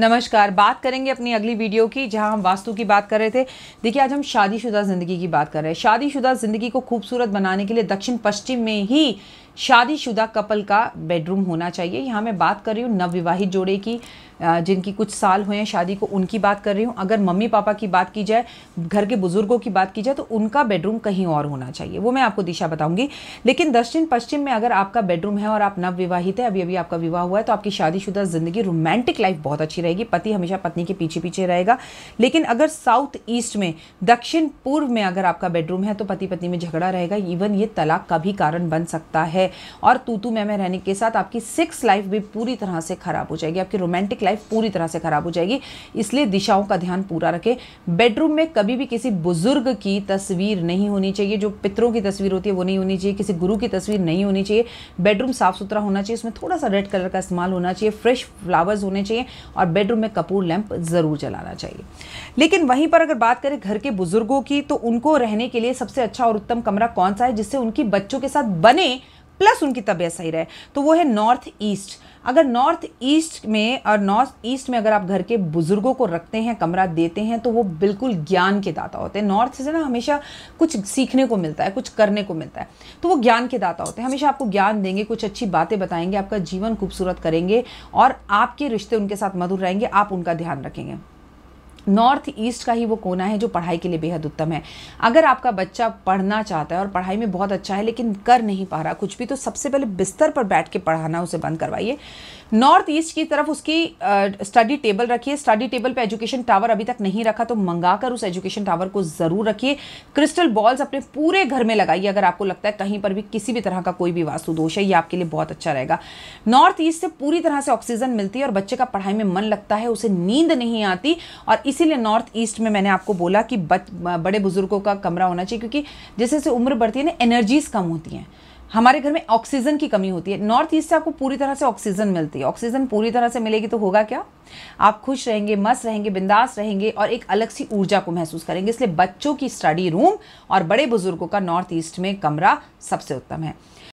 नमस्कार बात करेंगे अपनी अगली वीडियो की जहां हम वास्तु की बात कर रहे थे देखिए आज हम शादीशुदा ज़िंदगी की बात कर रहे हैं शादीशुदा ज़िंदगी को खूबसूरत बनाने के लिए दक्षिण पश्चिम में ही शादीशुदा कपल का बेडरूम होना चाहिए यहाँ मैं बात कर रही हूँ नवविवाहित जोड़े की जिनकी कुछ साल हुए हैं शादी को उनकी बात कर रही हूँ अगर मम्मी पापा की बात की जाए घर के बुज़ुर्गों की बात की जाए तो उनका बेडरूम कहीं और होना चाहिए वो मैं आपको दिशा बताऊंगी लेकिन दक्षिण पश्चिम में अगर आपका बेडरूम है और आप नवविवाहित है अभी अभी आपका विवाह हुआ है तो आपकी शादीशुदा ज़िंदगी रोमांटिक लाइफ बहुत अच्छी रहेगी पति हमेशा पत्नी के पीछे पीछे रहेगा लेकिन अगर साउथ ईस्ट में दक्षिण पूर्व में अगर आपका बेडरूम है तो पति पत्नी में झगड़ा रहेगा इवन ये तलाक का भी कारण बन सकता है और तूतू मैं रहने के साथ आपकी सेक्स लाइफ भी पूरी तरह से खराब हो जाएगी आपकी रोमांटिक लाइफ पूरी तरह से खराब हो जाएगी इसलिए दिशाओं का ध्यान पूरा रखें बेडरूम में कभी भी किसी बुजुर्ग की तस्वीर नहीं होनी चाहिए जो पितरों की तस्वीर होती है वो नहीं होनी चाहिए किसी गुरु की तस्वीर नहीं होनी चाहिए बेडरूम साफ सुथरा होना चाहिए उसमें थोड़ा सा रेड कलर का इस्तेमाल होना चाहिए फ्रेश फ्लावर्स होने चाहिए और बेडरूम में कपूर लैंप ज़रूर जलाना चाहिए लेकिन वहीं पर अगर बात करें घर के बुज़ुर्गों की तो उनको रहने के लिए सबसे अच्छा और उत्तम कमरा कौन सा है जिससे उनकी बच्चों के साथ बने प्लस उनकी तबीयत सही रहे तो वो है नॉर्थ ईस्ट अगर नॉर्थ ईस्ट में और नॉर्थ ईस्ट में अगर आप घर के बुज़ुर्गों को रखते हैं कमरा देते हैं तो वो बिल्कुल ज्ञान के दाता होते हैं नॉर्थ से ना हमेशा कुछ सीखने को मिलता है कुछ करने को मिलता है तो वो ज्ञान के दाता होते हैं हमेशा आपको ज्ञान देंगे कुछ अच्छी बातें बताएंगे आपका जीवन खूबसूरत करेंगे और आपके रिश्ते उनके साथ मधुर रहेंगे आप उनका ध्यान रखेंगे नॉर्थ ईस्ट का ही वो कोना है जो पढ़ाई के लिए बेहद उत्तम है अगर आपका बच्चा पढ़ना चाहता है और पढ़ाई में बहुत अच्छा है लेकिन कर नहीं पा रहा कुछ भी तो सबसे पहले बिस्तर पर बैठ के पढ़ाना उसे बंद करवाइए नॉर्थ ईस्ट की तरफ उसकी स्टडी टेबल रखिए स्टडी टेबल पर एजुकेशन टावर अभी तक नहीं रखा तो मंगा कर उस एजुकेशन टावर को ज़रूर रखिए क्रिस्टल बॉल्स अपने पूरे घर में लगाइए अगर आपको लगता है कहीं पर भी किसी भी तरह का कोई भी वास्तु दोष है ये आपके लिए बहुत अच्छा रहेगा नॉर्थ ईस्ट से पूरी तरह से ऑक्सीजन मिलती है और बच्चे का पढ़ाई में मन लगता है उसे नींद नहीं आती और इस इसीलिए नॉर्थ ईस्ट में मैंने आपको बोला कि बच, बड़े बुजुर्गों का कमरा होना चाहिए क्योंकि जैसे जैसे उम्र बढ़ती है ना एनर्जीज कम होती हैं हमारे घर में ऑक्सीजन की कमी होती है नॉर्थ ईस्ट से आपको पूरी तरह से ऑक्सीजन मिलती है ऑक्सीजन पूरी तरह से मिलेगी तो होगा क्या आप खुश रहेंगे मस्त रहेंगे बिंदास रहेंगे और एक अलग सी ऊर्जा को महसूस करेंगे इसलिए बच्चों की स्टडी रूम और बड़े बुजुर्गों का नॉर्थ ईस्ट में कमरा सबसे उत्तम है